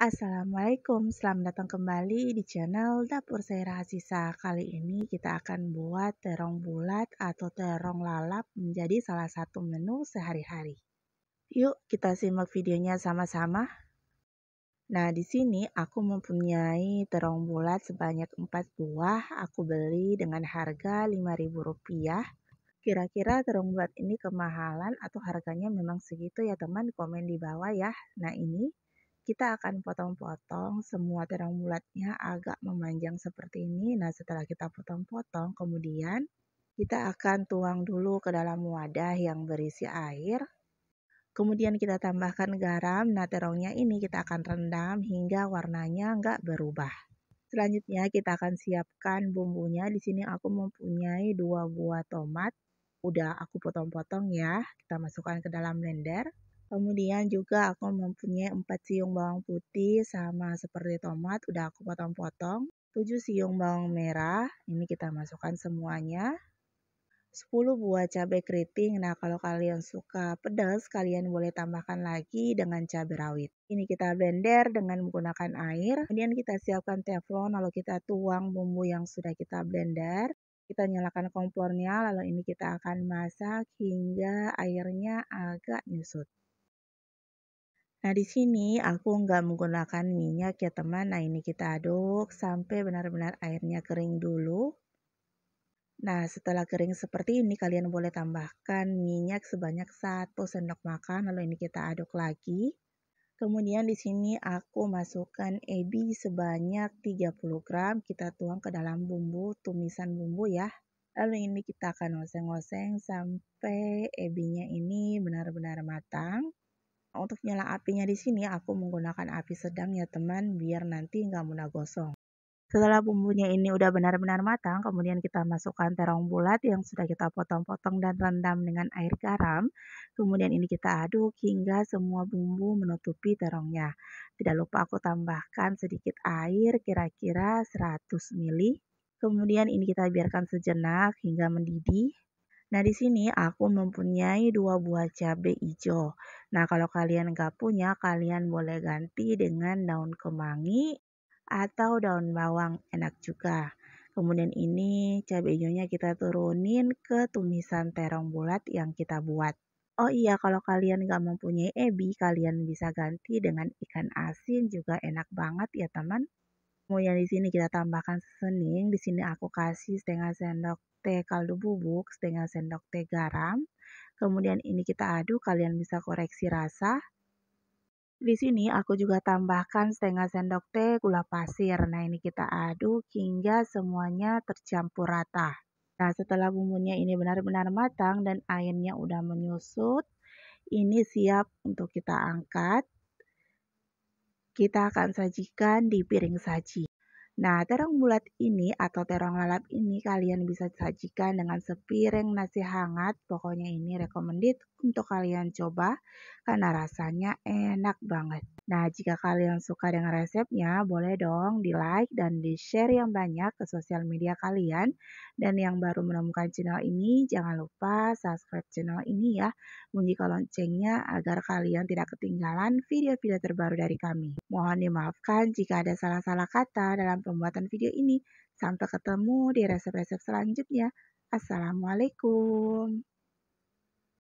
Assalamualaikum, selamat datang kembali di channel Dapur Saya Rahasia. Kali ini kita akan buat terong bulat atau terong lalap menjadi salah satu menu sehari-hari. Yuk kita simak videonya sama-sama. Nah di sini aku mempunyai terong bulat sebanyak 4 buah. Aku beli dengan harga Rp5.000. Kira-kira terong bulat ini kemahalan atau harganya memang segitu ya teman? Komen di bawah ya. Nah ini kita akan potong-potong semua terong bulatnya agak memanjang seperti ini. Nah, setelah kita potong-potong, kemudian kita akan tuang dulu ke dalam wadah yang berisi air. Kemudian kita tambahkan garam. Nah, terongnya ini kita akan rendam hingga warnanya nggak berubah. Selanjutnya kita akan siapkan bumbunya. Di sini aku mempunyai dua buah tomat. Udah aku potong-potong ya. Kita masukkan ke dalam blender. Kemudian juga aku mempunyai 4 siung bawang putih sama seperti tomat udah aku potong-potong. 7 siung bawang merah, ini kita masukkan semuanya. 10 buah cabai keriting. Nah, kalau kalian suka pedas, kalian boleh tambahkan lagi dengan cabai rawit. Ini kita blender dengan menggunakan air. Kemudian kita siapkan teflon, lalu kita tuang bumbu yang sudah kita blender kita nyalakan kompornya lalu ini kita akan masak hingga airnya agak nyusut. Nah, di sini aku nggak menggunakan minyak ya teman. Nah, ini kita aduk sampai benar-benar airnya kering dulu. Nah, setelah kering seperti ini, kalian boleh tambahkan minyak sebanyak 1 sendok makan. Lalu ini kita aduk lagi. Kemudian di sini aku masukkan ebi sebanyak 30 gram. Kita tuang ke dalam bumbu, tumisan bumbu ya. Lalu ini kita akan oseng-oseng sampai ebinya ini benar-benar matang untuk nyala apinya di sini aku menggunakan api sedang ya teman biar nanti nggak mudah gosong. Setelah bumbunya ini udah benar-benar matang, kemudian kita masukkan terong bulat yang sudah kita potong-potong dan rendam dengan air garam. Kemudian ini kita aduk hingga semua bumbu menutupi terongnya. Tidak lupa aku tambahkan sedikit air, kira-kira 100 ml. Kemudian ini kita biarkan sejenak hingga mendidih. Nah, di sini aku mempunyai dua buah cabai hijau. Nah, kalau kalian nggak punya, kalian boleh ganti dengan daun kemangi atau daun bawang. Enak juga. Kemudian ini cabai hijaunya kita turunin ke tumisan terong bulat yang kita buat. Oh iya, kalau kalian nggak mempunyai ebi, kalian bisa ganti dengan ikan asin juga enak banget ya teman. Kemudian di sini kita tambahkan seasoning. Di sini aku kasih setengah sendok teh kaldu bubuk, setengah sendok teh garam. Kemudian ini kita aduk, kalian bisa koreksi rasa. Di sini aku juga tambahkan setengah sendok teh gula pasir. Nah ini kita aduk hingga semuanya tercampur rata. Nah setelah bumbunya ini benar-benar matang dan airnya udah menyusut, ini siap untuk kita angkat kita akan sajikan di piring saji. Nah, terong bulat ini atau terong lalap ini kalian bisa sajikan dengan sepiring nasi hangat. Pokoknya ini recommended untuk kalian coba karena rasanya enak banget. Nah, jika kalian suka dengan resepnya, boleh dong di-like dan di-share yang banyak ke sosial media kalian. Dan yang baru menemukan channel ini, jangan lupa subscribe channel ini ya. Bunyikan loncengnya agar kalian tidak ketinggalan video-video terbaru dari kami. Mohon dimaafkan jika ada salah-salah kata dalam pembuatan video ini. Sampai ketemu di resep-resep selanjutnya. Assalamualaikum.